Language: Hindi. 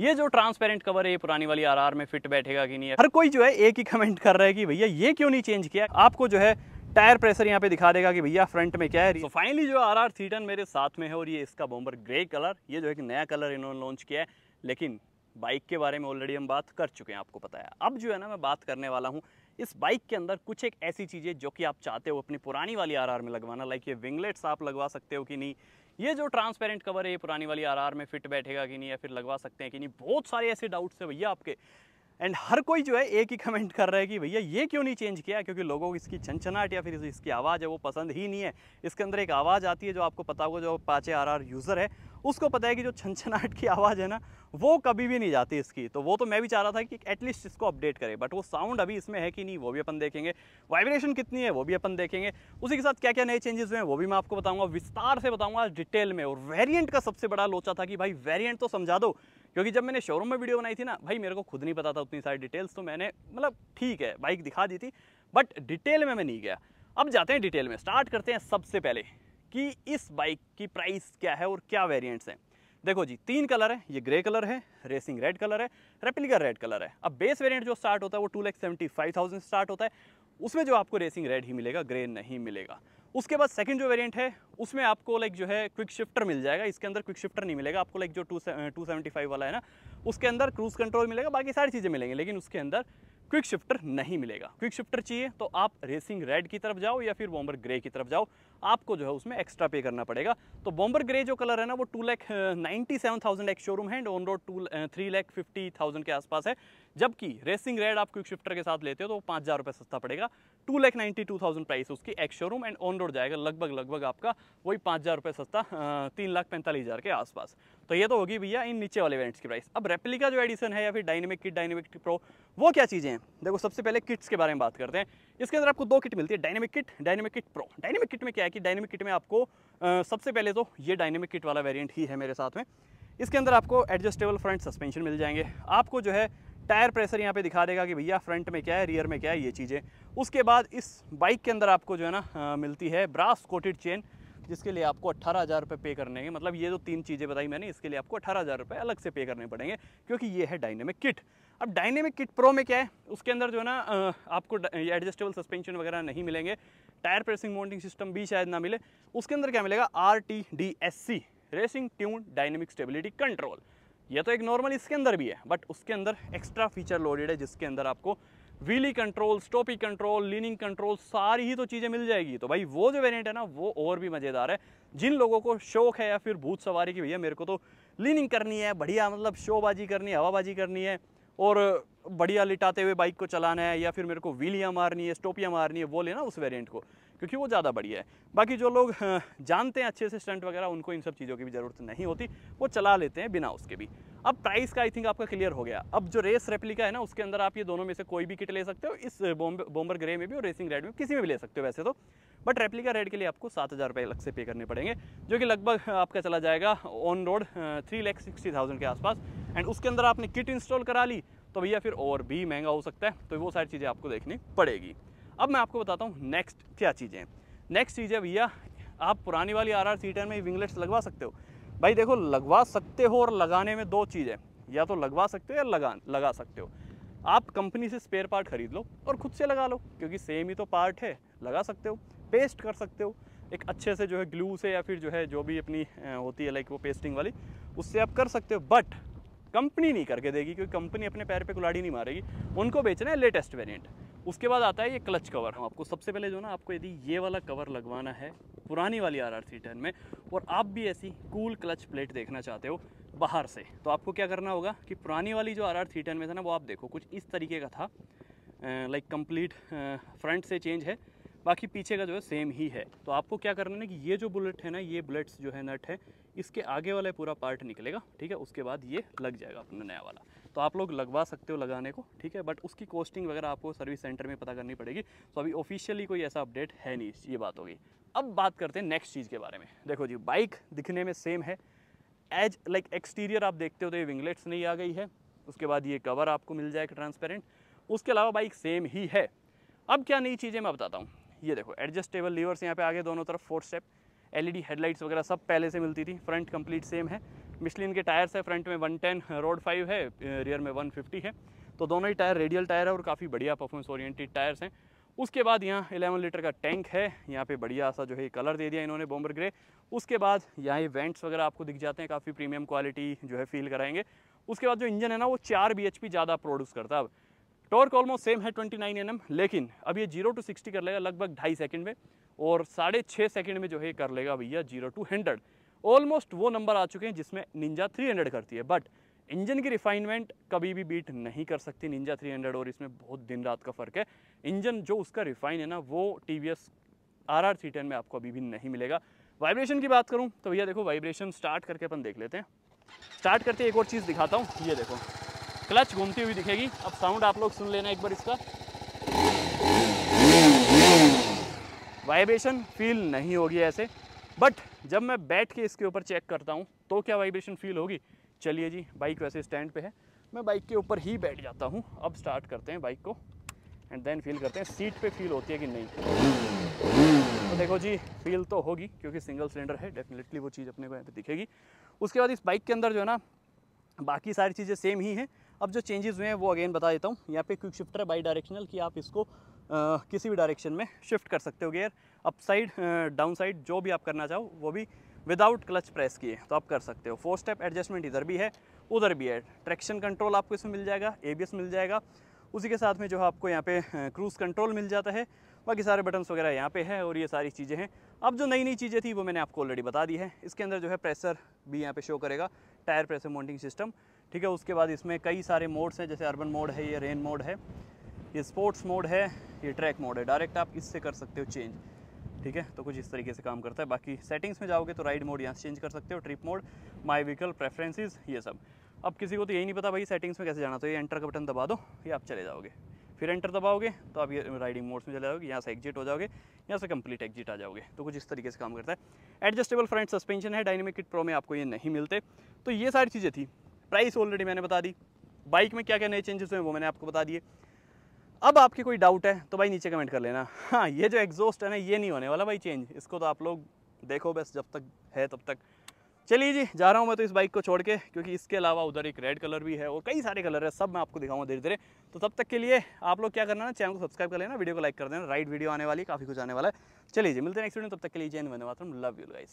ये जो ट्रांसपेरेंट कवर है ये पुरानी वाली आरआर में फिट बैठेगा कि नहीं है हर कोई जो है एक ही कमेंट कर रहा है कि भैया ये क्यों नहीं चेंज किया आपको जो है टायर प्रेशर यहाँ पे दिखा देगा कि भैया फ्रंट में क्या है फाइनली so फाइनली जो आर आर थीटन मेरे साथ में है और ये इसका बॉम्बर ग्रे कलर ये जो है नया कलर इन्होंने लॉन्च किया है लेकिन बाइक के बारे में ऑलरेडी हम बात कर चुके हैं आपको पता है अब जो है ना मैं बात करने वाला हूँ इस बाइक के अंदर कुछ एक ऐसी चीज़ें जो कि आप चाहते हो अपनी पुरानी वाली आर में लगवाना लाइक ये विंगलेट्स आप लगवा सकते हो कि नहीं ये जो ट्रांसपेरेंट कवर है ये पुरानी वाली आर में फिट बैठेगा कि नहीं या फिर लगवा सकते हैं कि नहीं बहुत सारे ऐसे डाउट्स हैं भैया आपके एंड हर कोई जो है एक ही कमेंट कर रहा है कि भैया ये क्यों नहीं चेंज किया क्योंकि लोगों को इसकी छनछनाहट या फिर इसकी आवाज़ है वो पसंद ही नहीं है इसके अंदर एक आवाज़ आती है जो आपको पता होगा जो पाचे आर आर यूज़र है उसको पता है कि जो छनछनाट की आवाज़ है ना वो कभी भी नहीं जाती इसकी तो वो तो मैं भी चाह रहा था कि एटलीस्ट इसको अपडेट करें बट वो साउंड अभी इसमें है कि नहीं वो भी अपन देखेंगे वाइब्रेशन कितनी है वो भी अपन देखेंगे उसी के साथ क्या क्या नए चेंजेस हुए हैं वो भी मैं आपको बताऊंगा विस्तार से बताऊंगा डिटेल में और वेरियंट का सबसे बड़ा लोचा था कि भाई वेरियंट तो समझा दो क्योंकि जब मैंने शोरूम में वीडियो बनाई थी ना भाई मेरे को खुद नहीं पता था उतनी सारी डिटेल्स तो मैंने मतलब ठीक है बाइक दिखा दी थी बट डिटेल में मैं नहीं गया अब जाते हैं डिटेल में स्टार्ट करते हैं सबसे पहले कि इस बाइक की प्राइस क्या है और क्या वेरियंट्स हैं देखो जी तीन कलर है ये ग्रे कलर है रेसिंग रेड कलर है रेप्लिका रेड कलर है अब बेस वेरियंट जो स्टार्ट होता है वो two lakh seventy five thousand start होता है उसमें जो आपको रेसिंग रेड ही मिलेगा ग्रे नहीं मिलेगा उसके बाद सेकंड जो वेरिएंट है उसमें आपको लाइक जो है क्विक शिफ्टर मिल जाएगा इसके अंदर क्विक शिफ्टर नहीं मिलेगा आपको लाइक जो टू टू सेवेंटी फाइव वाला है ना उसके अंदर क्रूज कंट्रोल मिलेगा बाकी सारी चीज़ें मिलेंगी लेकिन उसके अंदर क्विक शिफ्टर नहीं मिलेगा क्विक शिफ्टर चाहिए तो आप रेसिंग रेड की तरफ जाओ या फिर बॉम्बर ग्रे की तरफ जाओ आपको जो है उसमें एक्स्ट्रा पे करना पड़ेगा तो बॉम्बर ग्रे जो कलर है ना वो two lakh ninety seven thousand एक शोरूम है on road to three lakh fifty thousand के आसपास है जबकि रेसिंग रेड आप क्विक शिफ्टर के साथ लेते हो तो पाँच हज़ार रुपये सस्ता पड़ेगा two lakh ninety two thousand price उसकी ex showroom and on road जाएगा लगभग लगभग आपका वही पाँच हज़ार रुपये सस्ता तीन लाख पैंतालीस हज़ार के आसपास तो ये तो होगी भैया इन नीचे वाले वेरेंट्स की प्राइस अब रेप्लिका जो एडिशन है या फिर डायनेमिक किट डायनेमिक प्रो वो क्या चीज़ें हैं देखो सबसे पहले किट्स के बारे में बात करते हैं इसके अंदर आपको दो किट मिलती है dynamic kit dynamic kit pro dynamic kit में क्या है कि डायनेमिक किट में आपको सबसे पहले तो ये डायनेमिक किट वाला वेरियंट ही है मेरे साथ में इसके अंदर आपको एडजस्टेबल फ्रंट सस्पेंशन मिल जाएंगे आपको जो है टायर प्रेशर यहाँ पे दिखा देगा कि भैया फ्रंट में क्या है रियर में क्या है ये चीज़ें उसके बाद इस बाइक के अंदर आपको जो है ना मिलती है ब्रास कोटेड चेन जिसके लिए आपको अट्ठारह हज़ार रुपये पे करने हैं मतलब ये जो तीन चीज़ें बताई मैंने इसके लिए आपको अट्ठारह हज़ार रुपये अलग से पे करने पड़ेंगे क्योंकि ये है डायनेमिक किट अब डायनेमिक किट प्रो में क्या है उसके अंदर जो है ना आपको एडजस्टेबल सस्पेंशन वगैरह नहीं मिलेंगे टायर प्रेसिंग माउंटिंग सिस्टम भी शायद ना मिले उसके अंदर क्या मिलेगा R T D S C racing tune dynamic stability control ये तो एक नॉर्मल इसके अंदर भी है बट उसके अंदर एक्स्ट्रा फीचर लोडेड है जिसके अंदर आपको wheelie control stoppie control leaning control सारी ही तो चीज़ें मिल जाएगी तो भाई वो जो वेरिएंट है ना वो और भी मज़ेदार है जिन लोगों को शौक है या फिर भूत सवारी की भैया मेरे को तो लीनिंग करनी है बढ़िया मतलब शोबाजी करनी है हवाबाजी करनी है और बढ़िया लिटाते हुए बाइक को चलाना है या फिर मेरे को व्हीलियाँ मारनी है स्टोपियाँ मारनी है वो लेना उस वेरियंट को क्योंकि वो ज़्यादा बढ़िया है बाकी जो लोग हाँ, जानते हैं अच्छे से स्टंट वगैरह उनको इन सब चीज़ों की भी ज़रूरत नहीं होती वो चला लेते हैं बिना उसके भी अब प्राइस का आई थिंक आपका क्लियर हो गया अब जो रेस रेप्लिका है ना उसके अंदर आप ये दोनों में से कोई भी किट ले सकते हो इस बॉम्बर ग्रे में भी और रेसिंग रेड में किसी में भी ले सकते हो वैसे तो बट रेप्लिका रेड के लिए आपको सात हज़ार रुपये अलग से पे करने पड़ेंगे जो कि लगभग आपका चला जाएगा on road three lakh sixty thousand के आसपास एंड उसके अंदर आपने किट इंस्टॉल करा ली तो भैया फिर और भी महंगा हो सकता है तो वो सारी चीज़ें आपको देखनी पड़ेगी अब मैं आपको बताता हूँ नेक्स्ट क्या चीज़ें नेक्स्ट चीज़ है भैया आप पुरानी वाली आर आर सी टेन में विंगलेट्स लगवा सकते हो भाई देखो लगवा सकते हो और लगाने में दो चीज़ें या तो लगवा सकते हो या लगा लगा सकते हो आप कंपनी से स्पेयर पार्ट खरीद लो और खुद से लगा लो क्योंकि सेम ही तो पार्ट है लगा सकते हो पेस्ट कर सकते हो एक अच्छे से जो है ग्लू से या फिर जो है जो भी अपनी होती है लाइक वो पेस्टिंग वाली उससे आप कर सकते हो बट कंपनी नहीं करके देगी क्योंकि कंपनी अपने पैर पे कुलाड़ी नहीं मारेगी उनको बेचना है लेटेस्ट वेरिएंट उसके बाद आता है ये क्लच कवर हम आपको सबसे पहले जो ना आपको यदि ये वाला कवर लगवाना है पुरानी वाली आर आर में और आप भी ऐसी कूल क्लच प्लेट देखना चाहते हो बाहर से तो आपको क्या करना होगा कि पुरानी वाली जो आर आर में था ना वो आप देखो कुछ इस तरीके का था लाइक कंप्लीट फ्रंट से चेंज है बाकी पीछे का जो है सेम ही है तो आपको क्या करना है कि ये जो बुलेट है ना ये बुलेट्स जो है नट है इसके आगे वाला पूरा पार्ट निकलेगा ठीक है उसके बाद ये लग जाएगा अपना नया वाला तो आप लोग लगवा सकते हो लगाने को ठीक है बट उसकी कॉस्टिंग वगैरह आपको सर्विस सेंटर में पता करनी पड़ेगी तो अभी ऑफिशियली कोई ऐसा अपडेट है नहीं ये बात होगी अब बात करते हैं नेक्स्ट चीज़ के बारे में देखो जी बाइक दिखने में सेम है एज लाइक एक्सटीरियर आप देखते हो तो ये विंगलेट्स नहीं आ गई है उसके बाद ये कवर आपको मिल जाएगा ट्रांसपेरेंट उसके अलावा बाइक सेम ही है अब क्या नई चीज़ें मैं बताता हूँ ये देखो एडजस्टेबल लीवर्स यहाँ पे आगे दोनों तरफ फोर स्टेप एलईडी हेडलाइट्स वगैरह सब पहले से मिलती थी फ्रंट कंप्लीट सेम है मिशलिन के टायर्स है फ्रंट में 110 रोड फाइव है रियर में 150 है तो दोनों ही टायर रेडियल टायर है और काफ़ी बढ़िया परफॉर्मेंस ओरिएंटेड टायर्स हैं उसके बाद यहाँ एलेवन लीटर का टैंक है यहाँ पर बढ़िया सा जो है कलर दे दिया इन्होंने बॉम्बर ग्रे उसके बाद यहाँ ये वेंट्स वगैरह आपको दिख जाते हैं काफ़ी प्रीमियम क्वालिटी जो है फील कराएंगे उसके बाद जो इंजन है ना वो चार बी ज़्यादा प्रोड्यूस करता है अब टॉर्क ऑलमोस्ट सेम है 29 नाइन mm, लेकिन अब ये जीरो टू सिक्सटी कर लेगा लगभग ढाई सेकंड में और साढ़े छः सेकेंड में जो है कर लेगा भैया जीरो टू हंड्रेड ऑलमोस्ट वो नंबर आ चुके हैं जिसमें निंजा 300 करती है बट इंजन की रिफाइनमेंट कभी भी बीट नहीं कर सकती निंजा 300 और इसमें बहुत दिन रात का फ़र्क है इंजन जो उसका रिफाइन है ना वो T V S R R three ten में आपको अभी भी नहीं मिलेगा वाइब्रेशन की बात करूँ तो भैया देखो वाइब्रेशन स्टार्ट करके अपन देख लेते हैं स्टार्ट करते एक और चीज़ दिखाता हूँ ये देखो क्लच घूमती हुई दिखेगी अब साउंड आप लोग सुन लेना एक बार इसका वाइब्रेशन फील नहीं होगी ऐसे बट जब मैं बैठ के इसके ऊपर चेक करता हूँ तो क्या वाइब्रेशन फील होगी चलिए जी बाइक वैसे स्टैंड पे है मैं बाइक के ऊपर ही बैठ जाता हूँ अब स्टार्ट करते हैं बाइक को एंड देन फील करते हैं सीट पे फील होती है कि नहीं तो देखो जी फील तो होगी क्योंकि सिंगल सिलेंडर है डेफिनेटली वो चीज़ अपने को यहाँ पर दिखेगी उसके बाद इस बाइक के अंदर जो है ना बाकी सारी चीज़ें सेम ही हैं अब जो चेंजेस हुए हैं वो अगेन बता देता हूँ यहाँ पे क्विक शिफ्टर बाई डायरेक्शनल कि आप इसको आ, किसी भी डायरेक्शन में शिफ्ट कर सकते हो gear up side down side जो भी आप करना चाहो वो भी विदाउट क्लच प्रेस किए तो आप कर सकते हो फोर स्टेप एडजस्टमेंट इधर भी है उधर भी है ट्रैक्शन कंट्रोल आपको इसमें मिल जाएगा ए मिल जाएगा उसी के साथ में जो है आपको यहाँ पे क्रूज़ कंट्रोल मिल जाता है बाकी सारे बटन्स वगैरह यहाँ पे है और ये सारी चीज़ें हैं अब जो नई नई चीज़ें थी वो मैंने आपको ऑलरेडी बता दी है इसके अंदर जो है प्रेशर भी यहाँ पे शो करेगा टायर प्रेशर माउंटिंग सिस्टम ठीक है उसके बाद इसमें कई सारे मोड्स हैं जैसे अर्बन मोड है ये रेन मोड है ये स्पोर्ट्स मोड है ये ट्रैक मोड है डायरेक्ट आप इससे कर सकते हो चेंज ठीक है तो कुछ इस तरीके से काम करता है बाकी सेटिंग्स में जाओगे तो राइड मोड यहाँ से चेंज कर सकते हो trip mode my vehicle preferences ये सब अब किसी को तो यही नहीं पता भाई सेटिंग्स में कैसे जाना तो ये एंटर का बटन दबा दो ये आप चले जाओगे फिर एंटर दबाओगे तो आप ये राइडिंग मोड्स में चले जाओगे यहाँ से एग्जिट हो जाओगे यहाँ से कंप्लीट एग्जिट आ जाओगे तो कुछ इस तरीके से काम करता है एडजस्टेबल फ्रंट सस्पेंशन है डायनेमिक किट प्रो में आपको ये नहीं मिलते तो ये सारी चीज़ें थी प्राइस ऑलरेडी मैंने बता दी बाइक में क्या क्या नए चेंजेस हुए वो मैंने आपको बता दिए अब आपके कोई डाउट है तो भाई नीचे कमेंट कर लेना हाँ ये जो एग्जॉस्ट है ना ये नहीं होने वाला भाई चेंज इसको तो आप लोग देखो बस जब तक है तब तक चलिए जी जा रहा हूँ मैं तो इस बाइक को छोड़ के क्योंकि इसके अलावा उधर एक रेड कलर भी है और कई सारे कलर है सब मैं आपको दिखाऊंगा धीरे धीरे तो तब तक के लिए आप लोग क्या करना ना चैनल को सब्सक्राइब कर लेना वीडियो को लाइक कर देना राइट वीडियो आने वाली काफ़ी कुछ आने वाला है चलिए जी मिलते हैं नेक्स्ट वीडियो तब तक के लिए जैन वंदे लव यू गाइस